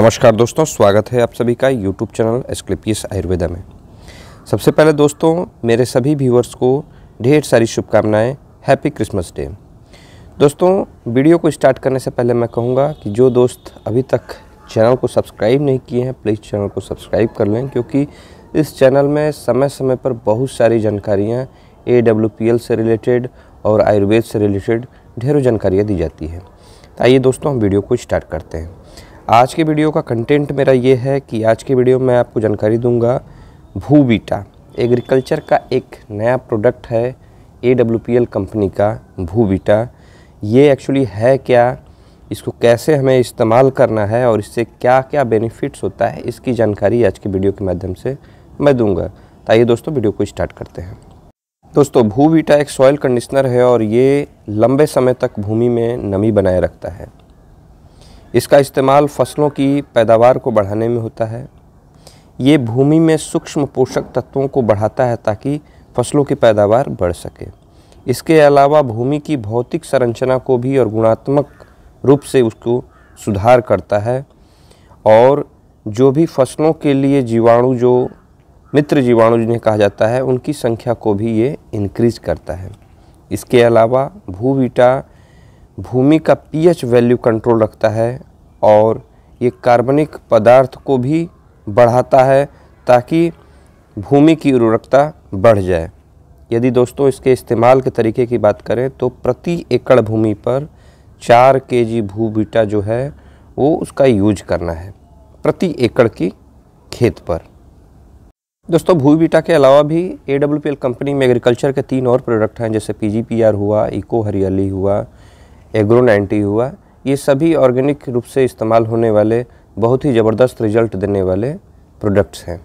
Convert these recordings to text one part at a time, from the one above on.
नमस्कार दोस्तों स्वागत है आप सभी का यूट्यूब चैनल एस्क्लिपियस आयुर्वेदा में सबसे पहले दोस्तों मेरे सभी व्यूवर्स को ढेर सारी शुभकामनाएं हैप्पी क्रिसमस डे दोस्तों वीडियो को स्टार्ट करने से पहले मैं कहूँगा कि जो दोस्त अभी तक चैनल को सब्सक्राइब नहीं किए हैं प्लीज़ चैनल को सब्सक्राइब कर लें क्योंकि इस चैनल में समय समय पर बहुत सारी जानकारियाँ ए से रिलेटेड और आयुर्वेद से रिलेटेड ढेरों जानकारियाँ दी जाती हैं आइए दोस्तों हम वीडियो को स्टार्ट करते हैं आज के वीडियो का कंटेंट मेरा ये है कि आज के वीडियो में आपको जानकारी दूंगा भू बीटा एग्रीकल्चर का एक नया प्रोडक्ट है ए कंपनी का भू बीटा ये एक्चुअली है क्या इसको कैसे हमें इस्तेमाल करना है और इससे क्या क्या बेनिफिट्स होता है इसकी जानकारी आज की वीडियो के माध्यम से मैं दूंगा तो आइए दोस्तों वीडियो को स्टार्ट करते हैं दोस्तों भू बीटा एक सॉयल कंडीशनर है और ये लंबे समय तक भूमि में नमी बनाए रखता है इसका इस्तेमाल फसलों की पैदावार को बढ़ाने में होता है ये भूमि में सूक्ष्म पोषक तत्वों को बढ़ाता है ताकि फसलों की पैदावार बढ़ सके इसके अलावा भूमि की भौतिक संरचना को भी और गुणात्मक रूप से उसको सुधार करता है और जो भी फसलों के लिए जीवाणु जो मित्र जीवाणु जिन्हें कहा जाता है उनकी संख्या को भी ये इनक्रीज करता है इसके अलावा भूविटा भूमि का पीएच वैल्यू कंट्रोल रखता है और ये कार्बनिक पदार्थ को भी बढ़ाता है ताकि भूमि की उर्वरकता बढ़ जाए यदि दोस्तों इसके इस्तेमाल के तरीके की बात करें तो प्रति एकड़ भूमि पर चार के जी भू बीटा जो है वो उसका यूज करना है प्रति एकड़ की खेत पर दोस्तों भू बीटा के अलावा भी ए कंपनी में एग्रीकल्चर के तीन और प्रोडक्ट हैं जैसे पी हुआ इको हरियाली हुआ एग्रो नाइन्टी हुआ ये सभी ऑर्गेनिक रूप से इस्तेमाल होने वाले बहुत ही ज़बरदस्त रिजल्ट देने वाले प्रोडक्ट्स हैं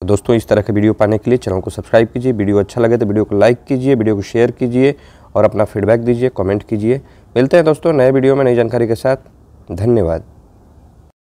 तो दोस्तों इस तरह के वीडियो पाने के लिए चैनल को सब्सक्राइब कीजिए वीडियो अच्छा लगे तो वीडियो को लाइक कीजिए वीडियो को शेयर कीजिए और अपना फीडबैक दीजिए कमेंट कीजिए मिलते हैं दोस्तों नए वीडियो में नई जानकारी के साथ धन्यवाद